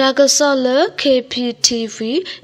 တာကဆောလ KPTV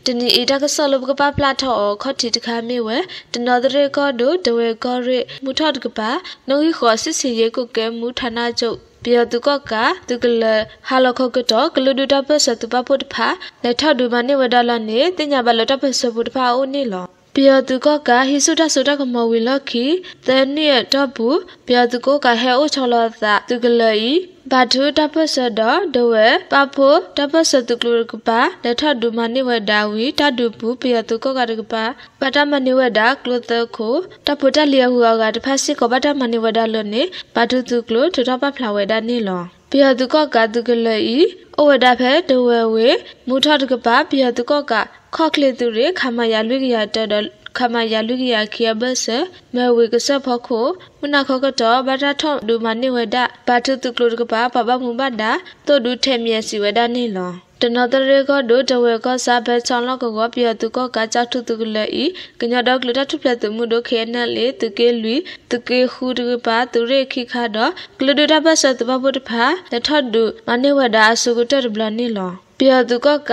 တနီအတာကဆောလဘကပပလာထောခေါတိတခါမေဝတနော်တရေကောဒိုဒဝေကောရမူထောတကပါနှုတ်ခောစစ်စီရေကုကဲမူဌာနချုပ်ပြတုကကတုကလဟာလခကတကလူဒတပစတုပပုတဖာလက်ထဒူမနိဝဒလနေတင်ညာဘလတပစပုတဖာအိုနေလောပြတုကကဟိစုဒစုဒကမဝီလခီတနိယတပုပြတုကကဟဲအိုချောလသတုကလဤဘဒုတပစဒဒဝေပဖို့တပစတုကလကပါဒထဒုမနိဝဒဝီတဒုပူပယတုကကရကပါပတမနိဝဒကလတခုတဖုတလျဟုကတဖစစ်ကပတမနိဝဒလနေဘဒုတုကလထထပဖလာဝဒနိလောပယတုကကတုကလဤဩဝဒဖဲဒဝေဝေမုထတကပါပယတုကကခော့ကလေသူရခမရလွိကရတတော်ခမယာလူကရခိယဘဆမဝေကဆဖခိုမနာခကတော်ဘာသာထုံဒူမနိဝဒဘာထုတုကလုကပါပပမှုဘဒတိုဒူထဲမြစီဝဒနေလောတနတရေကဒိုတဝဲကစာဘဲချောင်းလကကပြတုကကချထုတုကလေဤကညဒကလတထုပြတမှုဒိုခဲနလေတကေလူတကေခုဒပါသူရေခိခါဒကလဒတဘဆတဘဘုတ်ဖာတထဒုမနိဝဒအစုကတဘလနိလောပြတုကက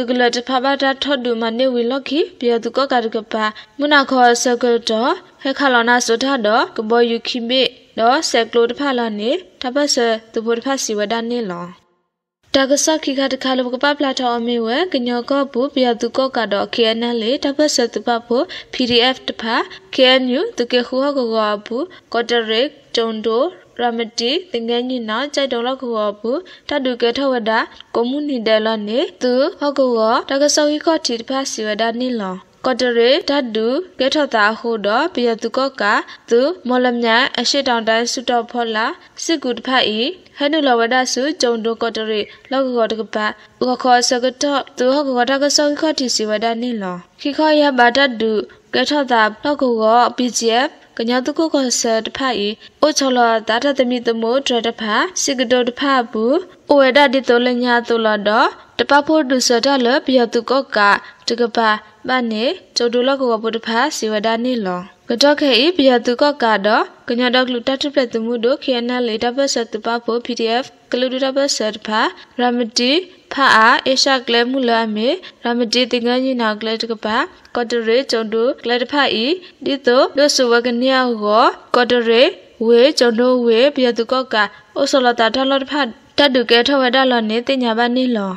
သူကလတဖဘာတာထော့ဒူမနေဝီလော့ခိပြေသူကကတကပါမနာခောဆကတော်ဟေခါလနာစထတော်ကဘောယူခိမေတော့ဆက်ကလိုတဖလာနေတပတ်ဆသူဘောတဖစီဝဒနေလောတက္ကစခိခတခါလဘကပပလာတော်အမေဝကညောကဘူပြသူကကတော့ KNL လေတပတ်ဆက်သူပဖို့ PDF တဖ KNU သူကခူဟကကဘူကော်တရက်ဂျွန်ဒိုရမတိသင်္ကန်းညိနာကြိုက်တော်လောက်ကောဘူးတတုကထဝဒကွန်မြူနီတယ်လနေသူဟောက်ကောတကဆောကြီးကတိဖာစီဝဒနိလောကတရေဓာတုကေထတာဟုတော့ပြယတုကက သူမော်လမြိုင်အရှိတောင်တိုင်းစုတော်ဖောလာစစ်ကူတဖတ်ဤဟနုလဝဒစုဂျုံတို့ကတရေလောက်ကောတကပဥခခောစကတော့သူဟကောတကဆောခတိစီဝဒနိလောခိခောယဘာဓာတုကေထတာလောက်ကော PGF ကညာတုကုကဆတ်တဖာဤအိုချလောတာတတမိတမို့ဒရတဖာစိကတောတဖာဘူးအိုဝဒဒီတောလညာတုလတော့တပဖို့ဒုစတလပြယတုကောကတကပါမနေကျုပ်တို့လကောဘုဒ္ဓဖာစီဝဒနေလောကတော့ခဲဤပြယတုကောကတော့ကညာတော့လူတတ်ပြတ်တမှုတို့ခေနလေတပတ်ဆတ်တပဖို့ PDF ကလူတတ်ပတ်ဆတ်ဖာရမတီဖာအာအေရှာကလဲမှုလာမေရာမတီတင်ငန်းညနာကလဲတကပါကော်တရေကျုံတို့ကလဲတဖာဤဒီတို့လွတ်ဆူဝကနီယာဟော ကော်တရေဝေကျုံတို့ဝေ ပြတုကောက်ကအုဆလတာထလတ်ဖတ် တတ်တုကဲထဝဒလနဲ့တင်ညာပါနေလော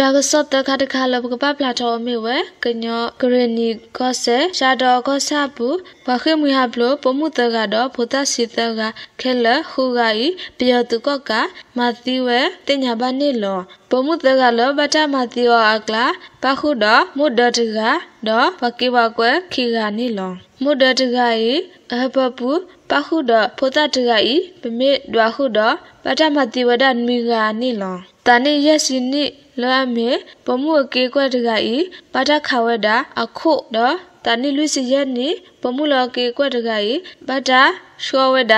တာကဆော့တခါတခါလဘကပပလာထောအမေဝဲကညောဂရနီကောဆဲရှာဒေါ်ကောဆာပူဘခေမူဟာဘလပမှုတကတော့ဘုသစီတကခဲလခူဂိုင်ပျော်သူကောကမာသီဝဲတင်ညာဘာနေလောပမှုတကလဘတာမာသီဝအကလာပခုဒမုဒတကဒေါ်ဘကေဘကွယ်ခီဂာနေလောမုဒတကဤအဘပူပခုဒဘုသတကဤပမေဒွာခုဒပတမတိဝဒနမိဂာနေလောတာနိယက်စီနိလွမ်းမေပမှုအကေကွက်တကဤပါတခဝဒအခုတော့တာနိလူစီယက်နိပမှုလောကေကွက်တကဤပါတာရှောဝဒ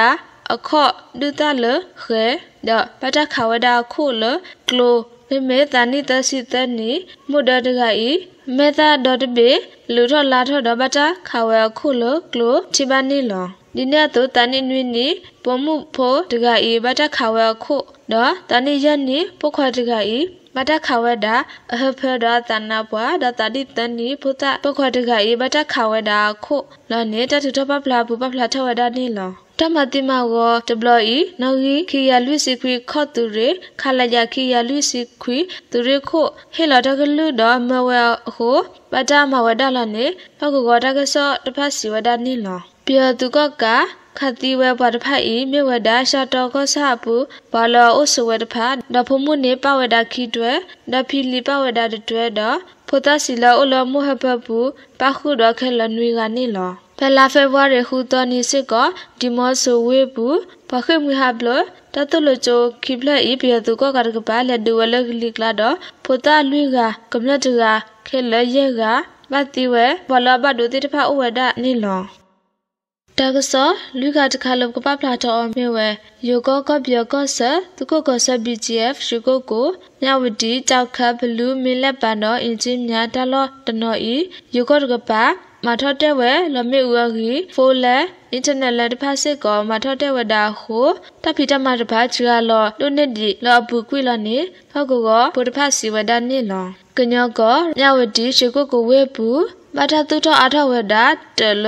အခော့ဒုတလခဲဒပါတခဝဒခုလကလိုမေမေတာနိတစီတနိမုဒဒကဤမေတာ .b လူထော်လာထော်တော့ဘတာခဝဲခုလိုကလိုထိပါနေလောဒီနေ့တော့တန်နေနွေနေပုံမှုဖို့တကအေဘတာခဝဲခုတော့တန်နေရက်နေပုတ်ခွာတကအေဘတ်တခဝဲတာအဟဖဲဒါသနာပွားဒါတတိတန်နီဘုသပခွတ်တခရေဘတ်တခဝဲတာခုလောနေတတထပပလာဘူပပလာထဝဲတာနေလောတမတိမဝဒဘလီနော်ဂီခီယာလူစီခွီခော့တူရေခလယာခီယာလူစီခွီသူရေခို့ဟေလာတကလူဒမဝဲဟိုပတမဝဒလနေပကဂောတကဆောတဖတ်စီဝဒနီလောပြသူကကခတ်တီဝဲဘာတဖတ်ဤမြဝဒရှာတော်ကဆပူဘာလောဥစဝဲတဖတ်ဒဖမှုနေပဝဒခိတွဲဒဖီလီပဝဒတွဲတော့ဖုတစီလောဥလမုဟဘဘူပခုတော်ခဲလနွေကနေလောဖလာဖေဝါရခုတော်နေစစ်ကဒီမောဆိုဝေဘူးပခေမူဟာဘလတတလချိုခိဖလက်ဤပြေသူကကတကပါလက်ဒဝလကလိကလာတော့ဖုတလွေကကမလတကခဲလရဲကဘတ်တီဝဲဘလဘဒုတိတဖဥဝဒနေလောတာကဆောလူကတခါလောကပပလာတော်မြေဝဲယောဂကပြောကဆသူကကဆ BGF ရှုကိုကိုမြဝတီကြောက်ခဘလူးမင်းလက်ပန်တော်အင်ဂျင်များတလောတနော်ဤယောဂတကပါမထတဲ့ဝဲလမေဝဂီဖိုလက်အင်တာနက်လက်တဖက်စစ်ကောမထတဲ့ဝတာဟုတဖိတမတပါချီလောလူနစ်ဒီလောဘူးကွီလောနေဖောက်ကောဘုတဖက်စီဝဒနိလောကညောကောမြဝတီရှုကိုကိုဝဲဘူးဘာသာသူတော်အထောက်ဝဒတလ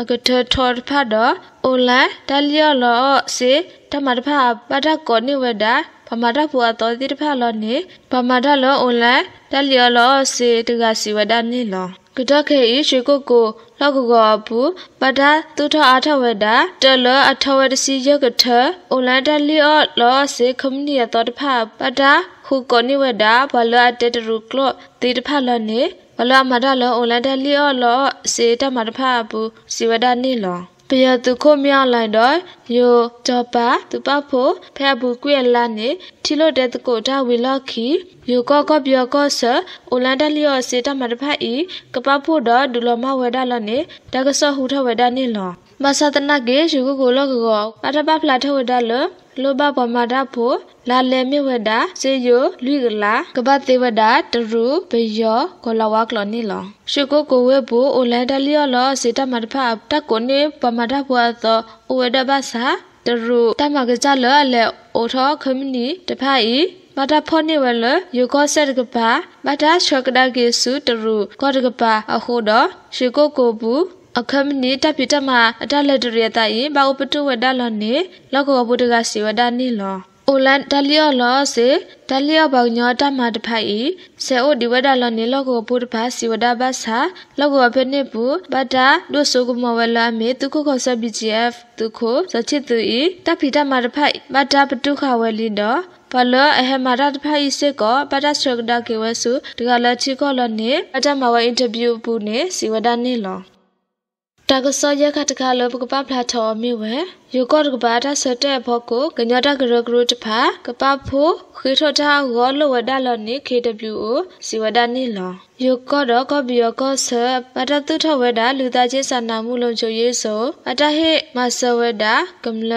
အကထထော်ဖတ်တော့အိုလာတလျော်လောစေဓမ္မတဖဘာသာကောနိဝဒပမဒဘူအတော်တိတဖလောနေပမဒလောအိုလာတလျော်လောစေတကစီဝဒနိလောကဒခေဤရှိကိုကိုလောက်ကကောဘူးပဒါသူထအာထဝေတာတလအထဝေတစီယကထအွန်လိုင်းတလီအော့လောစေခမနီယတော်တဖပဒါခုကောနိဝေတာဘလအတတရူကလတိတဖလနေဘလမဒလောအွန်လန်တလီအော်လောစေတမတဖဘူးစီဝဒနိလောပယသူခုမြလိုက်တော့ယိုဂျပါသူပဖို့ဖဲဘူးကွေလာနေထီလို့တဲ့တကိုဒါဝီလော့ခီယိုကော့ကော့ပြောကော့ဆာအိုလန်တလီအော်စေတမတဖအီကပဖို့တော့ဒူလမဝဲဒါလော့နေတကဆော့ဟူထဝဲဒါနိလောမဆတနာကေရှုကိုလောကကောပတပဖလာထဝဒလလောဘဗမာဒဖိုလာလေမြဝဒစေယလူကလာကပတေဝဒတရူဘယောကလဝကလနီလောရှုကိုကိုဝဲဘူအိုလန်ဒလျောလောစေတမတဖတကိုနေဗမာဒဘွာသောအဝဒဘာသာတရူတမကကြလောလေအိုထောခမနီတဖအီမတာဖောနေဝလယောကဆက်ကပါမတာရှောကဒကေစုတရူကောတကပါအဟုဒရှုကိုကိုဘူးအခမနီတပ်ပြတမအတလက်တရတရင်ဘာဥပတုဝဒလနေလောကဘုဒ္ဓကစီဝဒနေလောအိုလန်တလျောလောစေတလျောဘောင်ညောတမတဖိုက်ဤဆေအိုဒီဝဒလောနေလောကဘုဒ္ဓဘာစီဝဒဘာသာလောကဘနေဘူးဘတာဒုစုကမဝလာမေတုခခဆဘီဂျီအက်ဒုခစချစ်သူဤတပ်ဖိတမတဖိုက်ဘတာပတုခဝဲလီတော့ပလအဟမရတ်ဖိုင်စေကပဒစရဒကေဝဆုဒဂလချီကောလနေအတမဝအင်တာဗျူးဘူးနေစီဝဒနေလောတာကစောရခတခါလောပကပဖလာထောမြဝဲယောကောတကပါတာဆတဲ့ဘော့ကိုကညတာဂရဂရုတဖာကပဖိုခေထောတာဂောလဝဒလနိ KWO စီဝဒနိလောယောကောတော့ကဘီယောကောဆပတတုထဝဲတာလူသားချင်းစာနာမှုလုံခြုံရေးဆိုအတဟိမဆဝဲတာကမလ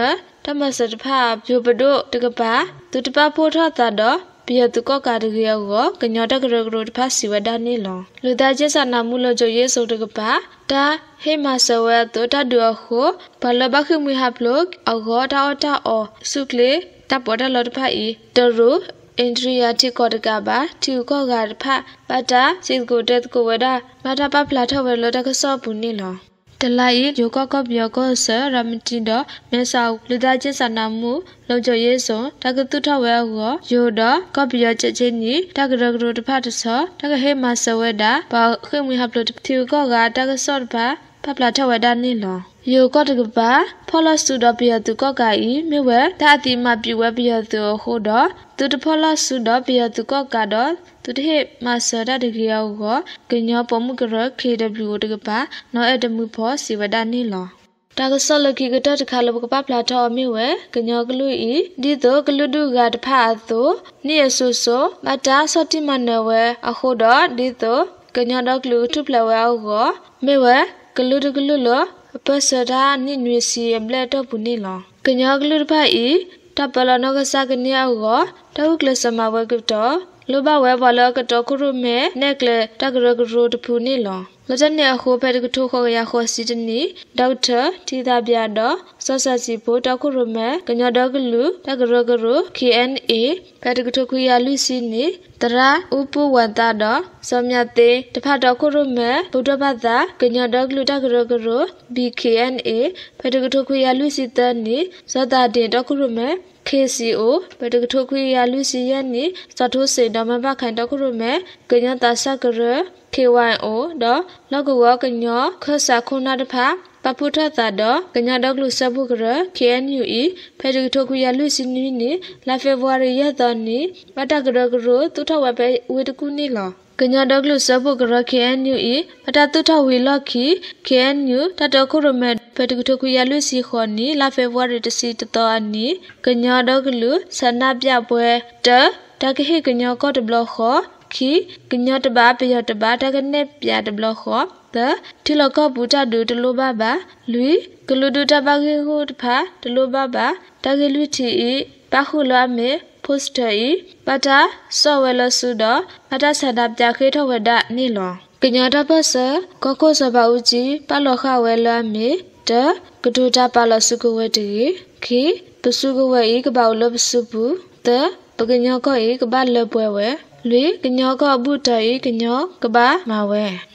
တမဆတဖာယောပဒုတကပါသူတပဖိုထောတာတော့ပြဟတုကောကာတကရကိုကညောတကရကရတဖစီဝဒနေလောလူသားချင်းစာနာမှုလို့ကြရေးစုတကပါဒါဟေမဆဝဲတောတဒွာခိုဘလဘခမီဟပ်လော့အဂေါ်တာအတာအစုကလေတပေါ်တလော်တဖဤတရူအင်ဒရီယာတိကောတကပါတီကောကတဖပတာစေကိုတက်ကိုဝဒမတာပပလာထဝဲလော်တကဆောဘူးနေလောဒလိုက်ယောကော့ကော့ပြောကော့ဆရမတီဒမန်ဆောက်လူသားချင်းစာနာမှုလုံခြုံရေးစွန်တကတုထဝဲဟောယောဒကော့ပြောချက်ချင်းနီတကရဂရတဖတ်တဆတကဟေမဆဝဲတာဘာခွေမွေဟပ်လို့တီကောကတကဆော့ဘာဖပလာထဝဒနိလောယိုကော့တကပါဖောလဆူဒပီယတုကော့ကာဤမြဝဲဒါအတိမပြဝဲပီယတုဟိုတော့သူတဖောလဆူဒပီယတုကော့ကာတော့သူတဟိမဆာဒတကရယောကကညောပမှုကရ KW တကပါနော်အတမှုဖောစီဝဒနိလောတာကဆော့လကီကတတခါလဘကပပလာတော်မြဝဲကညောကလူဤဒီတော့ကလူဒုကတဖအသူနိယဆုဆောမတာဆော့တိမနဝဲအခုတော့ဒီတော့ကညောတော့ကလူထုပလဝဲအောကမေဝဲကလူဒကလူလအပစဒါနိနွေစီအမလက်တော့ဘူးနေလောကညောကလူတဖာဤတပလနောကစကနီယောကတောက်ကလစမဝဲကတော့လောဘဝဲဘောလကတကုရုမဲနက်ကလတကရကရတဖူနေလောလဒနေခိုဖဲတကထုခောရခောစီတနီဒေါက်တာတီတာပြတော့ဆော့ဆစီဘိုတကုရုမဲကညဒေါကလူတကရကရ KNA ဖဲတကထုခွေရလူစီနေတရာဥပဝတတော့စောမြတဲ့တဖတော်ခုရမဲဗုဒ္ဓဘာသာကညတော်ကလူတကရကရ BKNA ဖဲတကထုခွေရလူစီတနီဇောတာတင်တော်ခုရမဲ KCO ဘဒကထခွေရလူစီရနိဇတ်ထိုးစေဒမဘခိုင်တခုရမဲကညတာစကရ KYO ဒလောက်ကွာကညောခဆာခုနာတဖာပပုထသဒကညာဒေါကလူဆဘုကရ KNUE ဖက်ဒရထိုကူရလူစင်းနီလာဖေဗူအရီရသနီပတကရကရသူထဝပဲဝေတကူနီလောကညာဒေါကလုဆပုကရ KNU ਈ ပတတုထဝီလခီ KNU တတခုရမဲပတကုထခုရလူစီခေါနီလာဖေဗူရီတစီတတော်အနီကညာဒေါကလုဆန္ဒပြပွဲတတကဟိကညာကော့တဘလခောခီကညာတဘာပယတဘာတကနေပြတဘလခောတတိလကဘူတာဒူတလိုဘဘာလူကလူဒူတဘာခေဟုတဖာတလိုဘဘာတကလူတီပခုလာမေခုစတေဤပတာဆောဝဲလဆုဒပတာဆန္ဒပြခေထဝဒနိလောကညာတပစကခုစဘဥကြီးပလောခဝဲလမီတကဒုတာပလစုကဝတေခေပစုကဝဤကဘောလပစုပုတပကညောကဤကဘလပွဲဝဲလေကညောကဘုတဤကညောကဘမဝဲ